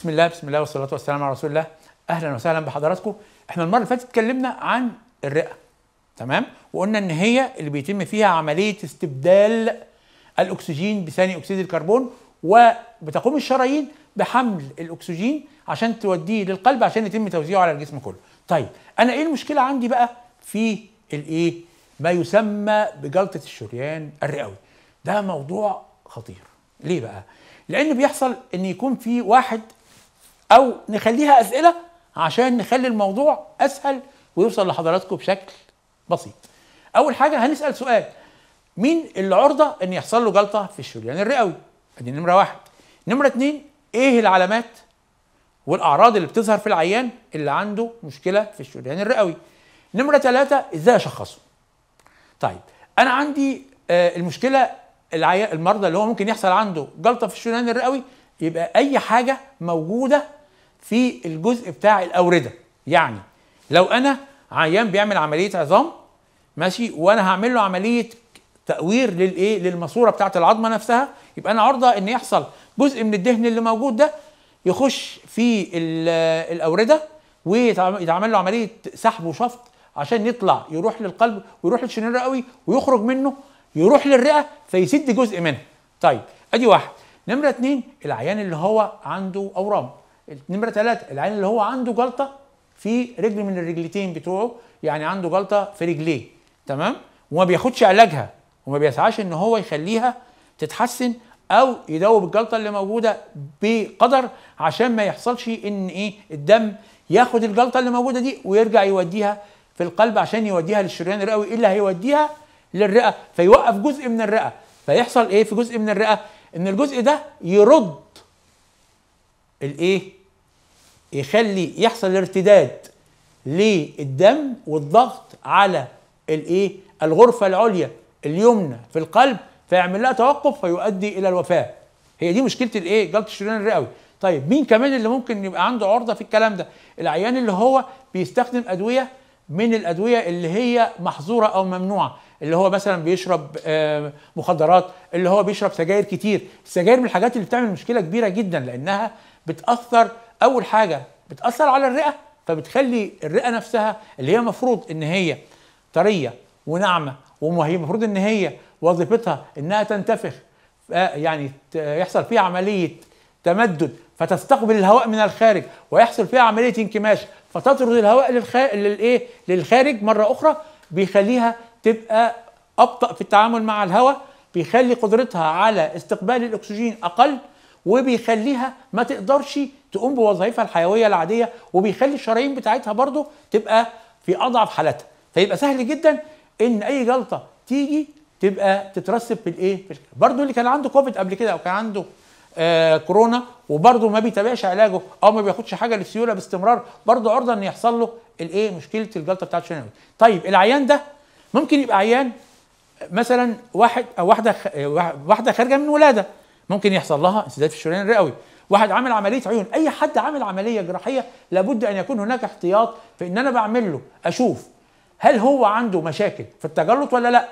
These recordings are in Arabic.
بسم الله بسم الله والصلاة والسلام على رسول الله أهلا وسهلا بحضراتكم احنا المرة اللي فاتت اتكلمنا عن الرئة تمام وقلنا إن هي اللي بيتم فيها عملية استبدال الأكسجين بثاني أكسيد الكربون وبتقوم الشرايين بحمل الأكسجين عشان توديه للقلب عشان يتم توزيعه على الجسم كله طيب أنا إيه المشكلة عندي بقى في الإيه ما يسمى بجلطة الشريان الرئوي ده موضوع خطير ليه بقى؟ لان بيحصل ان يكون في واحد او نخليها اسئله عشان نخلي الموضوع اسهل ويوصل لحضراتكم بشكل بسيط اول حاجه هنسال سؤال مين اللي عرضه ان يحصل له جلطه في الشريان يعني الرئوي ادي نمره واحد نمره اتنين ايه العلامات والاعراض اللي بتظهر في العيان اللي عنده مشكله في الشريان يعني الرئوي نمره ثلاثة ازاي اشخصه طيب انا عندي آه المشكله المرضى اللي هو ممكن يحصل عنده جلطه في الشريان يعني الرئوي يبقى اي حاجه موجوده في الجزء بتاع الاورده يعني لو انا عيان بيعمل عمليه عظام ماشي وانا هعمل له عمليه تأوير للايه للماسوره بتاعه العظمه نفسها يبقى انا عرضه ان يحصل جزء من الدهن اللي موجود ده يخش في الاورده ويتعمل له عمليه سحب وشفط عشان يطلع يروح للقلب ويروح للشريان الرئوي ويخرج منه يروح للرئه فيسد جزء منها. طيب ادي واحد، نمره اتنين العيان اللي هو عنده اورام نمره ثلاثه العين اللي هو عنده جلطه في رجل من الرجلتين بتوعه يعني عنده جلطه في رجليه تمام وما بياخدش علاجها وما بيسعاش ان هو يخليها تتحسن او يدوب الجلطه اللي موجوده بقدر عشان ما يحصلش ان ايه الدم ياخد الجلطه اللي موجوده دي ويرجع يوديها في القلب عشان يوديها للشريان الرئوي الا إيه اللي هيوديها للرئه فيوقف جزء من الرئه فيحصل ايه في جزء من الرئه ان الجزء ده يرد الايه يخلي يحصل ارتداد للدم والضغط على الايه الغرفه العليا اليمنى في القلب فيعمل لها توقف فيؤدي الى الوفاه هي دي مشكله الايه جلطه الشريان الرئوي طيب مين كمان اللي ممكن يبقى عنده عرضه في الكلام ده العيان اللي هو بيستخدم ادويه من الادويه اللي هي محظوره او ممنوعه اللي هو مثلا بيشرب آه، مخدرات اللي هو بيشرب سجاير كتير السجاير من الحاجات اللي بتعمل مشكله كبيره جدا لانها بتاثر اول حاجه بتاثر على الرئه فبتخلي الرئه نفسها اللي هي المفروض ان هي طريه وناعمه وهي المفروض ان هي وظيفتها انها تنتفخ يعني يحصل فيها عمليه تمدد فتستقبل الهواء من الخارج ويحصل فيها عمليه انكماش فتطرد الهواء للخارج للايه للخارج مره اخرى بيخليها تبقى ابطا في التعامل مع الهواء بيخلي قدرتها على استقبال الاكسجين اقل وبيخليها ما تقدرش تقوم بوظائفها الحيويه العاديه وبيخلي الشرايين بتاعتها برضه تبقى في اضعف حالاتها فيبقى سهل جدا ان اي جلطه تيجي تبقى تترسب بالايه؟ برضه اللي كان عنده كوفيد قبل كده او كان عنده آه كورونا وبرضه ما بيتابعش علاجه او ما بياخدش حاجه للسيوله باستمرار برضه عرضه ان يحصل له الايه مشكله الجلطه بتاعت الشرايين. طيب العيان ده ممكن يبقى عيان مثلا واحد او واحده آه، واحده خارجه من ولاده ممكن يحصل لها انسداد في الشريان الرئوي واحد عامل عمليه عيون اي حد عامل عمليه جراحيه لابد ان يكون هناك احتياط في ان انا بعمل له اشوف هل هو عنده مشاكل في التجلط ولا لا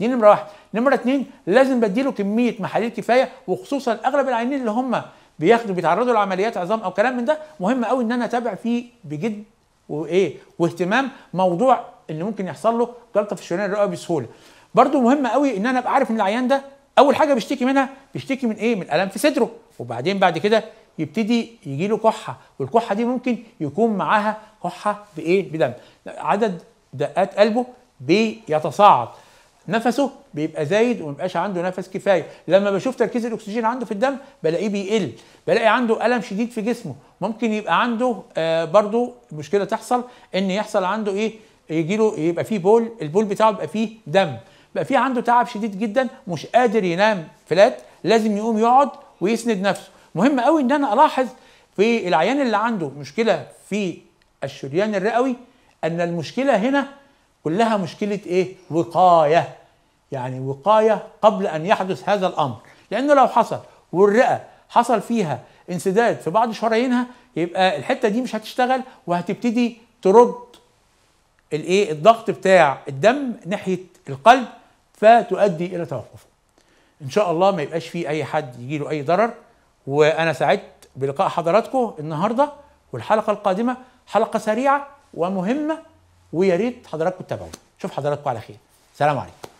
دي نمره واحد نمره اتنين لازم بديله كميه محاليل كفايه وخصوصا اغلب العينين اللي هم بياخدوا بيتعرضوا لعمليات عظام او كلام من ده مهم قوي ان انا اتابع فيه بجد وايه واهتمام موضوع ان ممكن يحصل له جلطه في الشريان الرئوي بسهوله برضو مهم قوي ان انا ابقى عارف ان العيان ده اول حاجه بيشتكي منها بيشتكي من ايه من الام في صدره وبعدين بعد كده يبتدي يجي له كحه والكحه دي ممكن يكون معاها كحه بايه بدم عدد دقات قلبه بيتصاعد نفسه بيبقى زايد وما بيبقاش عنده نفس كفايه لما بشوف تركيز الاكسجين عنده في الدم بلاقيه بيقل بلاقي عنده الم شديد في جسمه ممكن يبقى عنده آه برضو مشكله تحصل ان يحصل عنده ايه يجي له يبقى فيه بول البول بتاعه يبقى فيه دم بقى في عنده تعب شديد جدا مش قادر ينام فلات لازم يقوم يقعد ويسند نفسه مهم قوي ان انا الاحظ في العيان اللي عنده مشكله في الشريان الرئوي ان المشكله هنا كلها مشكله ايه وقايه يعني وقايه قبل ان يحدث هذا الامر لانه لو حصل والرئه حصل فيها انسداد في بعض شرايينها يبقى الحته دي مش هتشتغل وهتبتدي ترد الايه الضغط بتاع الدم ناحيه القلب فتؤدي الى توقفه ان شاء الله ما يبقاش في اي حد يجي له اي ضرر وانا سعدت بلقاء حضراتكم النهارده والحلقه القادمه حلقه سريعه ومهمه ويا ريت حضراتكم تتابعونا اشوف حضراتكم على خير سلام عليكم